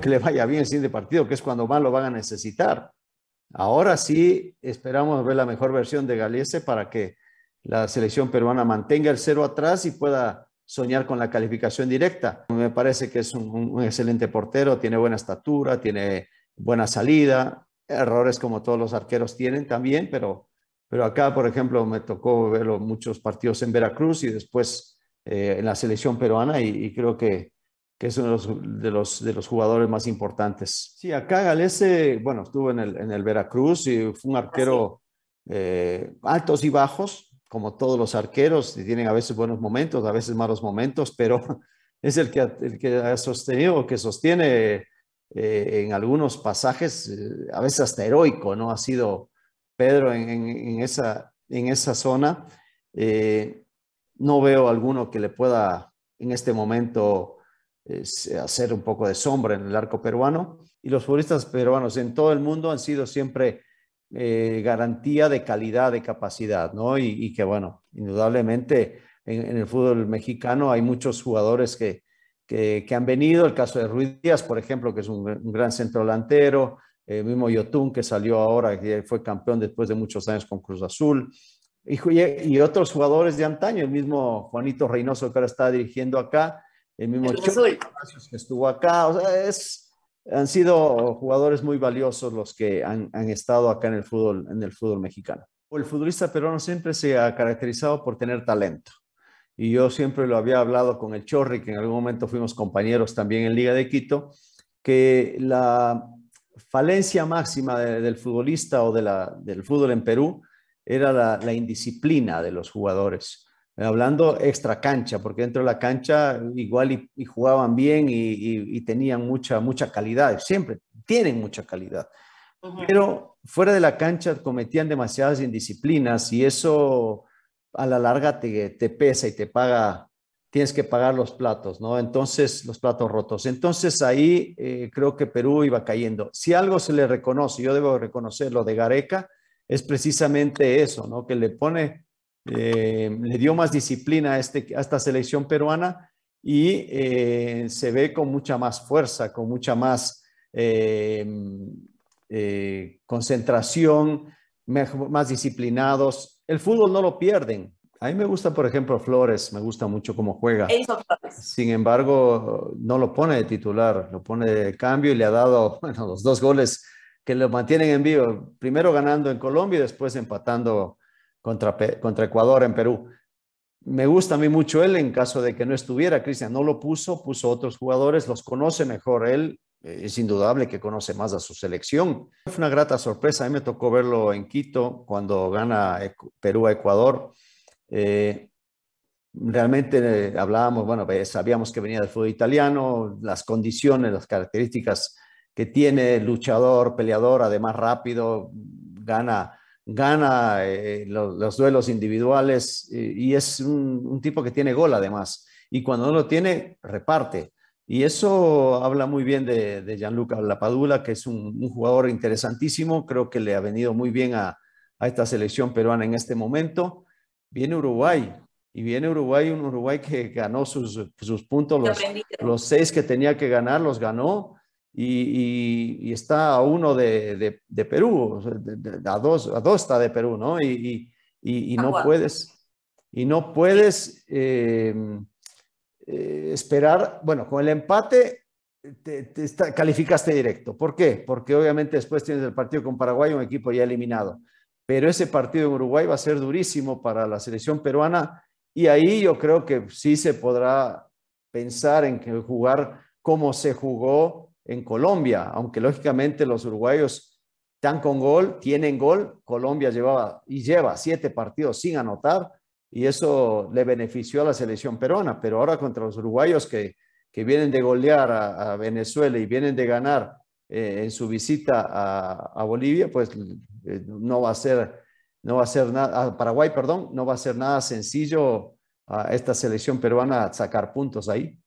que le vaya bien el de partido, que es cuando más lo van a necesitar. Ahora sí esperamos ver la mejor versión de Galiese para que la selección peruana mantenga el cero atrás y pueda soñar con la calificación directa. Me parece que es un, excelente portero, tiene buena estatura, tiene buena salida, errores como todos los arqueros tienen también, pero, pero acá, por ejemplo, me tocó verlo muchos partidos en Veracruz y después eh, en la selección peruana y creo que que es uno de los, jugadores más importantes. Sí, acá Galese, bueno, estuvo en el, en el Veracruz y fue un arquero ah, eh, altos y bajos, como todos los arqueros, y tienen a veces buenos momentos, a veces malos momentos, pero es el que, que ha sostenido, que sostiene eh, en algunos pasajes, eh, a veces hasta heroico, ¿no? Ha sido Pedro en, esa, en esa zona. no veo alguno que le pueda en este momento eh, hacer un poco de sombra en el arco peruano. Y los futbolistas peruanos en todo el mundo han sido siempre eh, garantía de calidad, de capacidad, ¿no? Y, que, bueno, indudablemente en, el fútbol mexicano hay muchos jugadores que, que, han venido. El caso de Ruiz Díaz, por ejemplo, que es un, gran centro delantero. Eh, el mismo Yotun, que salió ahora, que fue campeón después de muchos años con Cruz Azul. Y, y otros jugadores de antaño, el mismo Juanito Reynoso que ahora está dirigiendo acá, el mismo que estuvo acá, es, han sido jugadores muy valiosos los que han, estado acá en el fútbol, en el fútbol mexicano. El futbolista peruano siempre se ha caracterizado por tener talento. Y yo siempre lo había hablado con el Chorri, que en algún momento fuimos compañeros también en Liga de Quito, que la falencia máxima del futbolista o del fútbol en Perú era la, la indisciplina de los jugadores hablando extra cancha, porque dentro de la cancha igual y, jugaban bien y, tenían mucha, mucha calidad, siempre tienen mucha calidad. Pero fuera de la cancha cometían demasiadas indisciplinas y eso a la larga te, pesa y te paga, tienes que pagar los platos, ¿no? Entonces, los platos rotos. Entonces ahí eh, creo que Perú iba cayendo. Si algo se le reconoce, yo debo reconocer lo de Gareca, es precisamente eso, ¿no? Que le pone eh, le dio más disciplina a, este, esta selección peruana y eh, se ve con mucha más fuerza, con mucha más eh, concentración, más disciplinados. El fútbol no lo pierden. A mí me gusta, por ejemplo, Flores, me gusta mucho cómo juega. Sin embargo, no lo pone de titular, lo pone de cambio y le ha dado, bueno, los dos goles que lo mantienen en vivo, primero ganando en Colombia y después empatando contra, Ecuador en Perú. Me gusta a mí mucho él en caso de que no estuviera. Cristian no lo puso, puso otros jugadores, los conoce mejor él. Eh, es indudable que conoce más a su selección. Fue una grata sorpresa. A mí me tocó verlo en Quito cuando gana Perú a Ecuador. Eh, realmente eh, hablábamos, bueno, sabíamos que venía del fútbol italiano, las condiciones, las características que tiene, luchador, peleador, además rápido, gana gana eh, los, duelos individuales eh, y es un, tipo que tiene gol además. Y cuando no lo tiene, reparte. Y eso habla muy bien de, de Gianluca Lapadula, que es un, jugador interesantísimo. Creo que le ha venido muy bien a, esta selección peruana en este momento. Viene Uruguay, y viene Uruguay, un Uruguay que ganó sus, puntos, los, seis que tenía que ganar, los ganó, y, está a uno de, de, Perú, a, dos, a dos está de Perú, ¿no? Y, y no puedes, y no puedes eh, eh, esperar, bueno, con el empate te, calificaste directo. ¿Por qué? Porque obviamente después tienes el partido con Paraguay, un equipo ya eliminado. Pero ese partido en Uruguay va a ser durísimo para la selección peruana y ahí yo creo que sí se podrá pensar en que jugar como se jugó en Colombia, aunque lógicamente los uruguayos están con gol, tienen gol, Colombia llevaba y lleva siete partidos sin anotar y eso le benefició a la selección peruana, pero ahora contra los uruguayos que, vienen de golear a, Venezuela y vienen de ganar eh, en su visita a, Bolivia, pues eh, no va a ser, no va a ser nada, Paraguay, perdón, no va a ser nada sencillo a esta selección peruana sacar puntos ahí.